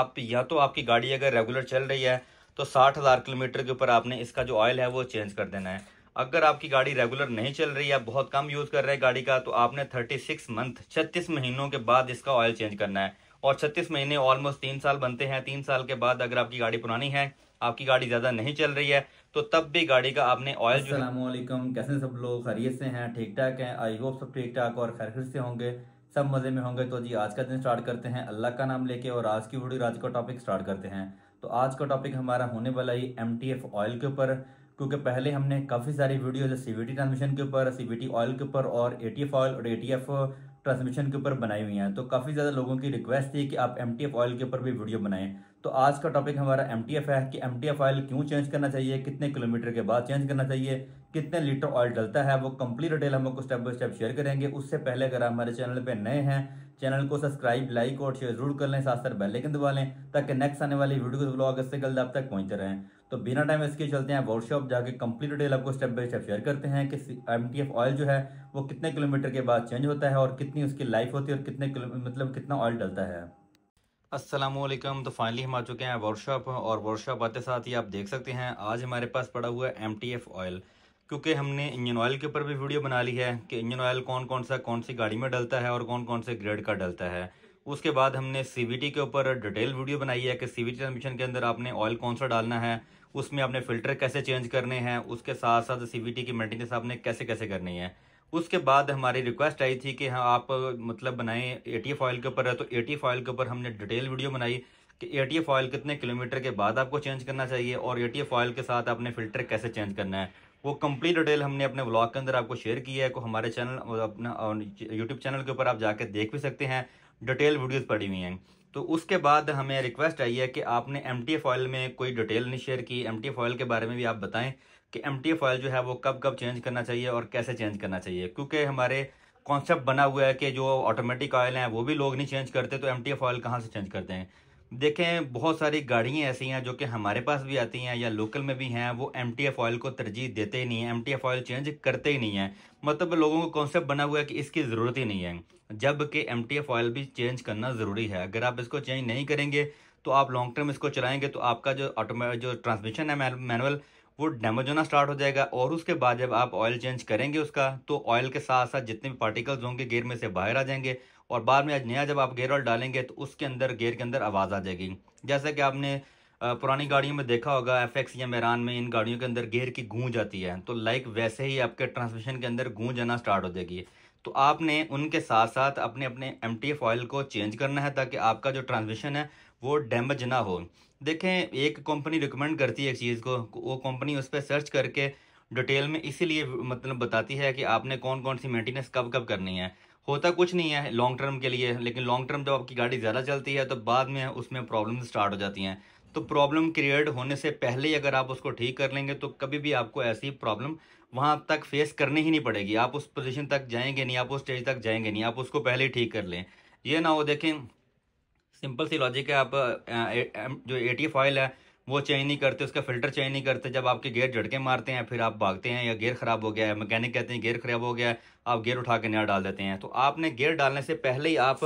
आप या तो आपकी गाड़ी अगर रेगुलर चल रही है तो साठ हज़ार किलोमीटर के ऊपर आपने इसका जो ऑयल है वो चेंज कर देना है अगर आपकी गाड़ी रेगुलर नहीं चल रही है बहुत कम यूज़ कर रहे हैं गाड़ी का तो आपने थर्टी सिक्स मंथ छत्तीस महीनों के बाद इसका ऑयल चेंज करना है और छत्तीस महीने ऑलमोस्ट तीन साल बनते हैं तीन साल के बाद अगर आपकी गाड़ी पुरानी है आपकी गाड़ी ज़्यादा नहीं चल रही है तो तब भी गाड़ी का आपने ऑयल जो कैसे सब लोग खरीत से हैं ठीक ठाक हैं आई होप सब ठीक ठाक और खैर से होंगे सब मज़े में होंगे तो जी आज का दिन स्टार्ट करते हैं अल्लाह का नाम लेके और आज की वीडियो आज का टॉपिक स्टार्ट करते हैं तो आज का टॉपिक हमारा होने वाला ही एम ऑयल के ऊपर क्योंकि पहले हमने काफ़ी सारी वीडियो सी वी ट्रांसमिशन के ऊपर सी ऑयल के ऊपर और ए ऑयल और ए ट्रांसमिशन के ऊपर बनाई हुई है तो काफ़ी ज़्यादा लोगों की रिक्वेस्ट थी कि आप एम ऑयल के ऊपर भी वीडियो बनाए तो आज का टॉपिक हमारा एम है कि एम ऑयल क्यों चेंज करना चाहिए कितने किलोमीटर के बाद चेंज करना चाहिए कितने लीटर ऑयल डलता है वो कंप्लीट डिटेल हम आपको स्टेप बाय स्टेप शेयर करेंगे उससे पहले अगर आप हमारे चैनल पे नए हैं चैनल को सब्सक्राइब लाइक और शेयर जरूर कर लें साथ साथ बेलाइकन दबा लें ताकि नेक्स्ट आने वाली वीडियोस ब्लॉग इससे जल्द आप तक पहुंचते रहें तो बिना टाइम इसके चलते हैं वर्कशॉप जाके कंप्लीट डिटेल आपको स्टेप बाय स्टेप शेयर करते हैं कि एम ऑयल जो है वो कितने किलोमीटर के बाद चेंज होता है और कितनी उसकी लाइफ होती है और कितने मतलब कितना ऑयल डलता है असलम तो फाइनली हम आ चुके हैं वर्कशॉप और वर्कशॉप आते साथ ही आप देख सकते हैं आज हमारे पास पड़ा हुआ है एम ऑयल क्योंकि हमने इंजन ऑयल के ऊपर भी वीडियो बना ली है कि इंजन ऑयल कौन कौन सा कौन सी गाड़ी में डलता है और कौन कौन से ग्रेड का डलता है उसके बाद हमने सीवीटी के ऊपर डिटेल वीडियो बनाई है कि सीवीटी ट्रांसमिशन के अंदर आपने ऑयल कौन सा डालना है उसमें आपने फिल्टर कैसे चेंज करने हैं उसके साथ साथ सीवीटी की मेंटेनेंस आपने कैसे कैसे करनी है उसके बाद हमारी रिक्वेस्ट आई थी कि हाँ आप मतलब बनाएं एटीएफ ऑयल के ऊपर है तो एटीएफ ऑयल के ऊपर हमने डिटेल वीडियो बनाई कि एटीएफ ऑयल कितने किलोमीटर के बाद आपको चेंज करना चाहिए और एटीएफ ऑयल के साथ आपने फिल्टर कैसे चेंज करना है वो कंप्लीट डिटेल हमने अपने ब्लॉग के अंदर आपको शेयर की है को हमारे चैनल अपना यूट्यूब चैनल के ऊपर आप जाके देख भी सकते हैं डिटेल वीडियोस पड़ी हुई हैं तो उसके बाद हमें रिक्वेस्ट आई है कि आपने एम टी फॉयल में कोई डिटेल नहीं शेयर की एम टी फॉयल के बारे में भी आप बताएं कि एम टी फॉयल जो है वो कब कब चेंज करना चाहिए और कैसे चेंज करना चाहिए क्योंकि हमारे कॉन्सेप्ट बना हुआ है कि जो ऑटोमेटिक ऑयल है वो भी लोग नहीं चेंज करते तो एम टी एफ ऑयल कहाँ से चेंज करते हैं देखें बहुत सारी गाड़ियाँ ऐसी हैं जो कि हमारे पास भी आती हैं या लोकल में भी हैं वो एम ऑयल को तरजीह देते ही नहीं है एम ऑयल चेंज करते ही नहीं है मतलब लोगों को कॉन्सेप्ट बना हुआ है कि इसकी ज़रूरत ही नहीं है जबकि एम ऑयल भी चेंज करना ज़रूरी है अगर आप इसको चेंज नहीं करेंगे तो आप लॉन्ग टर्म इसको चलाएंगे तो आपका जो ऑटोमेट जो ट्रांसमिशन है मैनुअल वो डैमेज होना स्टार्ट हो जाएगा और उसके बाद जब आप ऑयल चेंज करेंगे उसका तो ऑयल के साथ साथ जितने भी पार्टिकल्स होंगे गेयर में से बाहर आ जाएंगे और बाद में आज नया जब आप गेयर ऑयल डालेंगे तो उसके अंदर गेयर के अंदर आवाज़ आ जाएगी जैसा कि आपने पुरानी गाड़ियों में देखा होगा एफ या मेरान में इन गाड़ियों के अंदर गेयर की गूंज आती है तो लाइक वैसे ही आपके ट्रांसमिशन के अंदर गूंज आना स्टार्ट हो जाएगी तो आपने उनके साथ साथ अपने अपने एम ऑयल को चेंज करना है ताकि आपका जो ट्रांसमिशन है वो डैमेज ना हो देखें एक कंपनी रिकमेंड करती है एक चीज़ को वो कंपनी उस पर सर्च करके डिटेल में इसीलिए मतलब बताती है कि आपने कौन कौन सी मेंटेनेंस कब कब करनी है होता कुछ नहीं है लॉन्ग टर्म के लिए लेकिन लॉन्ग टर्म जब आपकी गाड़ी ज़्यादा चलती है तो बाद में उसमें प्रॉब्लम स्टार्ट हो जाती हैं तो प्रॉब्लम क्रिएट होने से पहले ही अगर आप उसको ठीक कर लेंगे तो कभी भी आपको ऐसी प्रॉब्लम वहाँ तक फेस करनी ही नहीं पड़ेगी आप उस पोजिशन तक जाएंगे नहीं आप उस स्टेज तक जाएंगे नहीं आप उसको पहले ही ठीक कर लें ये ना हो देखें सिंपल सी लॉजिक है आप जो ए टी ऑयल है वो चेंज नहीं करते उसका फिल्टर चेंज नहीं करते जब आपके गेयर झटके मारते हैं फिर आप भागते हैं या गेयर ख़राब हो गया है मैकेनिक कहते हैं गेयर ख़राब हो गया है आप गेयर उठा के नया डाल देते हैं तो आपने गेयर डालने से पहले ही आप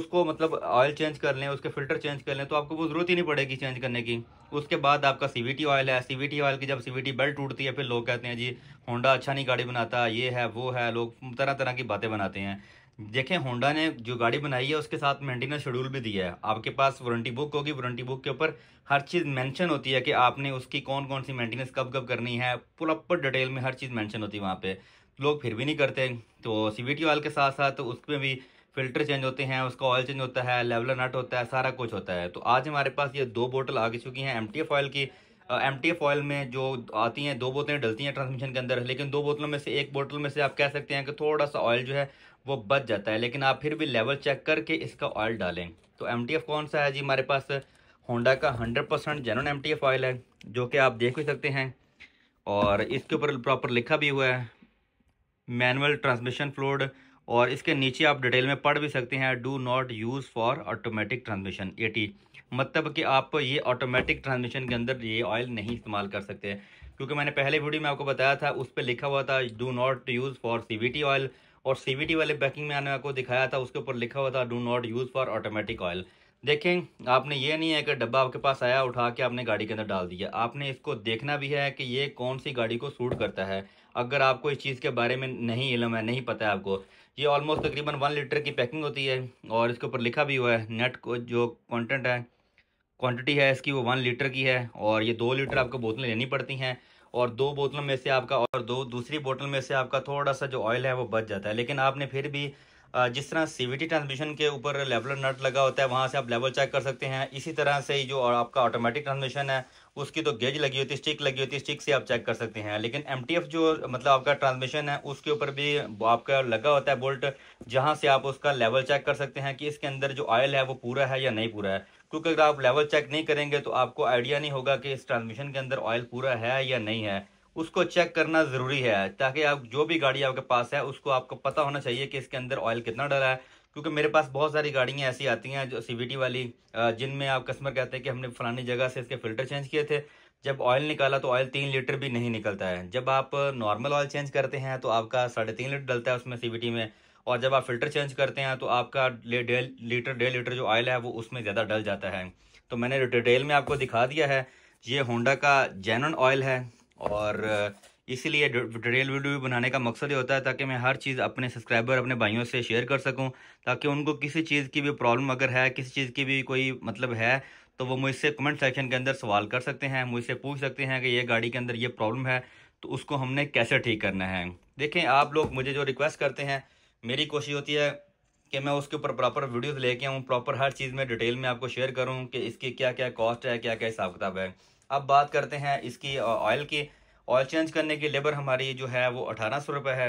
उसको मतलब ऑयल चेंज कर लें उसके फिल्टर चेंज कर लें तो आपको वो ज़रूरत ही नहीं पड़ेगी चेंज करने की उसके बाद आपका सी ऑयल है सी ऑयल की जब सी बेल्ट टूटती है फिर लोग कहते हैं जी होंडा अच्छा नहीं गाड़ी बनाता ये है वो है लोग तरह तरह की बातें बनाते हैं देखें होंडा ने जो गाड़ी बनाई है उसके साथ मेंटेनेंस शेड्यूल भी दिया है आपके पास वारंटी बुक होगी वारंटी बुक के ऊपर हर चीज़ मेंशन होती है कि आपने उसकी कौन कौन सी मेंटेनेंस कब कब करनी है प्रॉपर डिटेल में हर चीज़ मेंशन होती है वहाँ पे लोग फिर भी नहीं करते तो सी वी ऑयल के साथ साथ तो उसमें भी फिल्टर चेंज होते हैं उसका ऑयल चेंज होता है लेवलर नट होता है सारा कुछ होता है तो आज हमारे पास ये दो बोटल आ चुकी हैं एम ऑयल की एम टी एफ ऑयल में जो आती हैं दो बोतलें डलती हैं ट्रांसमिशन के अंदर लेकिन दो बोतलों में से एक बोतल में से आप कह सकते हैं कि थोड़ा सा ऑयल जो है वो बच जाता है लेकिन आप फिर भी लेवल चेक करके इसका ऑयल डालें तो एम टी एफ कौन सा है जी हमारे पास होंडा का hundred percent genuine M T F oil है जो कि आप देख भी सकते हैं और इसके ऊपर प्रॉपर लिखा भी हुआ है मैनुअल ट्रांसमिशन फ्लोड और इसके नीचे आप डिटेल में पढ़ भी सकते हैं do not use for automatic transmission AT मतलब कि आप ये ऑटोमेटिक ट्रांसमिशन के अंदर ये ऑयल नहीं इस्तेमाल कर सकते क्योंकि मैंने पहले वीडियो में आपको बताया था उस पर लिखा हुआ था do not use for C oil और सी वाले पैकिंग में मैंने आपको दिखाया था उसके ऊपर लिखा हुआ था do not use for automatic oil देखें आपने ये नहीं है कि डब्बा आपके पास आया उठा के आपने गाड़ी के अंदर डाल दिया आपने इसको देखना भी है कि ये कौन सी गाड़ी को सूट करता है अगर आपको इस चीज़ के बारे में नहीं इलम है नहीं पता है आपको ये ऑलमोस्ट तकरीबन वन लीटर की पैकिंग होती है और इसके ऊपर लिखा भी हुआ है नेट को जो कंटेंट है क्वांटिटी है इसकी वो वन लीटर की है और ये दो लीटर आपको बोतलें लेनी पड़ती हैं और दो बोतलों में से आपका और दो दूसरी बोतल में से आपका थोड़ा सा जो ऑयल है वो बच जाता है लेकिन आपने फिर भी जिस तरह सीवीटी ट्रांसमिशन के ऊपर लेवलर नट लगा होता है वहाँ से आप लेवल चेक कर सकते हैं इसी तरह से जो आपका ऑटोमेटिक ट्रांसमिशन है उसकी तो गेज लगी होती है स्टिक लगी होती है स्टिक से आप चेक कर सकते हैं लेकिन एम जो मतलब आपका ट्रांसमिशन है उसके ऊपर भी आपका लगा होता है बोल्ट जहाँ से आप उसका लेवल चेक कर सकते हैं कि इसके अंदर जो ऑयल है वो पूरा है या नहीं पूरा है क्योंकि अगर आप लेवल चेक नहीं करेंगे तो आपको आइडिया नहीं होगा कि इस ट्रांसमिशन के अंदर ऑयल पूरा है या नहीं है उसको चेक करना ज़रूरी है ताकि आप जो भी गाड़ी आपके पास है उसको आपको पता होना चाहिए कि इसके अंदर ऑयल कितना डला है क्योंकि मेरे पास बहुत सारी गाड़ियाँ ऐसी आती हैं जो सीवीटी वाली जिनमें आप कस्टमर कहते हैं कि हमने फलानी जगह से इसके फिल्टर चेंज किए थे जब ऑयल निकाला तो ऑयल तीन लीटर भी नहीं निकलता है जब आप नॉर्मल ऑयल चेंज करते हैं तो आपका साढ़े तीन लीटर डलता है उसमें सीवीटी में और जब आप फिल्टर चेंज करते हैं तो आपका डेढ़ लीटर डेढ़ लीटर जो ऑयल है वो उसमें ज़्यादा डल जाता है तो मैंने डिटेल में आपको दिखा दिया है ये होंडा का जेनन ऑयल है और इसीलिए ट्रेल वीडियो भी बनाने का मकसद ये होता है ताकि मैं हर चीज़ अपने सब्सक्राइबर अपने भाइयों से शेयर कर सकूं ताकि उनको किसी चीज़ की भी प्रॉब्लम अगर है किसी चीज़ की भी कोई मतलब है तो वो मुझसे कमेंट सेक्शन के अंदर सवाल कर सकते हैं मुझसे पूछ सकते हैं कि ये गाड़ी के अंदर ये प्रॉब्लम है तो उसको हमने कैसे ठीक करना है देखें आप लोग मुझे जो रिक्वेस्ट करते हैं मेरी कोशिश होती है कि मैं उसके ऊपर प्रॉपर वीडियोज़ लेके आऊँ प्रॉपर हर चीज़ में डिटेल में आपको शेयर करूँ कि इसकी क्या क्या कॉस्ट है क्या क्या हिसाब किताब है अब बात करते हैं इसकी ऑयल की ऑयल चेंज करने की लेबर हमारी जो है वो अठारह सौ रुपये है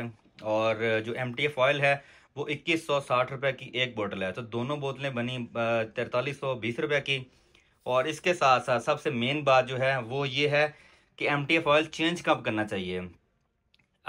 और जो एम टी एफ ऑयल है वो इक्कीस सौ साठ रुपये की एक बोतल है तो दोनों बोतलें बनी तैतालीस सौ बीस रुपये की और इसके साथ साथ सबसे मेन बात जो है वो ये है कि M T F oil change कब करना चाहिए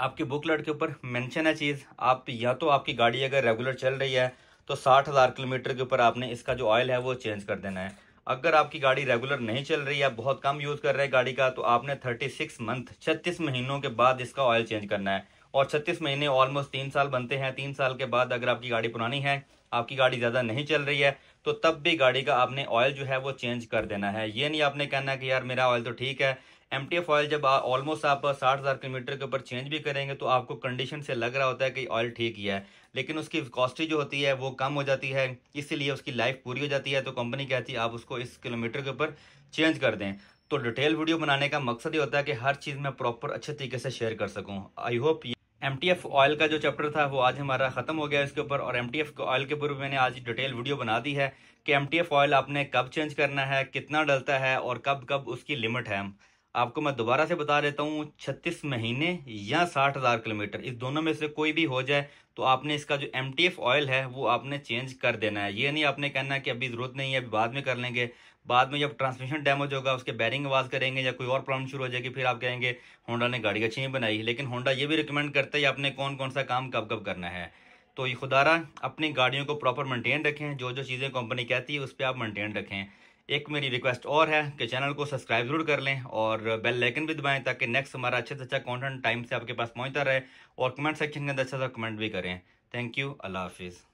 आपकी बुकलेट के ऊपर मेंशन है चीज़ आप या तो आपकी गाड़ी अगर रेगुलर चल रही है तो साठ हज़ार किलोमीटर के ऊपर आपने इसका जो ऑयल है वो चेंज कर देना है अगर आपकी गाड़ी रेगुलर नहीं चल रही है बहुत कम यूज कर रहे हैं गाड़ी का तो आपने 36 मंथ 36 महीनों के बाद इसका ऑयल चेंज करना है और 36 महीने ऑलमोस्ट तीन साल बनते हैं तीन साल के बाद अगर आपकी गाड़ी पुरानी है आपकी गाड़ी ज्यादा नहीं चल रही है तो तब भी गाड़ी का आपने ऑयल जो है वो चेंज कर देना है ये नहीं आपने कहना कि यार मेरा ऑयल तो ठीक है एम टी एफ ऑयल जब ऑलमोस्ट आप साठ हज़ार किलोमीटर के ऊपर चेंज भी करेंगे तो आपको कंडीशन से लग रहा होता है कि ऑयल ठीक ही है लेकिन उसकी कॉस्टी जो होती है वो कम हो जाती है इसीलिए उसकी लाइफ पूरी हो जाती है तो कंपनी कहती है आप उसको इस किलोमीटर के ऊपर चेंज कर दें तो डिटेल वीडियो बनाने का मकसद ये होता है कि हर चीज़ मैं प्रॉपर अच्छे तरीके से शेयर कर सकूँ I hope M T F oil का जो चैप्टर था वो आज हमारा खत्म हो गया इसके ऊपर और एम टी एफ ऑयल के ऊपर मैंने आज डिटेल वीडियो बना दी है कि एम टी एफ ऑयल आपने कब चेंज करना है कितना डलता है और कब कब उसकी लिमिट है आपको मैं दोबारा से बता देता हूँ छत्तीस महीने या साठ हज़ार किलोमीटर इस दोनों में से कोई भी हो जाए तो आपने इसका जो एम ऑयल है वो आपने चेंज कर देना है ये नहीं आपने कहना है कि अभी ज़रूरत नहीं है अभी बाद में कर लेंगे बाद में जब ट्रांसमिशन डैमेज होगा उसके बैरिंग आवाज़ करेंगे या कोई और प्रॉब्लम शुरू हो जाएगी फिर आप कहेंगे होंडा ने गाड़ी अच्छी नहीं बनाई लेकिन होंडा ये भी रिकमेंड करता है आपने कौन कौन सा काम कब कब करना है तो ये खुदारा अपनी गाड़ियों को प्रॉपर मेंटेन रखें जो जो चीज़ें कंपनी कहती है उस पर आप मेंटेन रखें एक मेरी रिक्वेस्ट और है कि चैनल को सब्सक्राइब जरूर कर लें और बेल लाइकन भी दबाएं ताकि नेक्स्ट हमारा अच्छे से अच्छा कंटेंट टाइम से आपके पास पहुंचता रहे और कमेंट सेक्शन के अंदर अच्छा सा कमेंट भी करें थैंक यू अल्लाह हाफिज़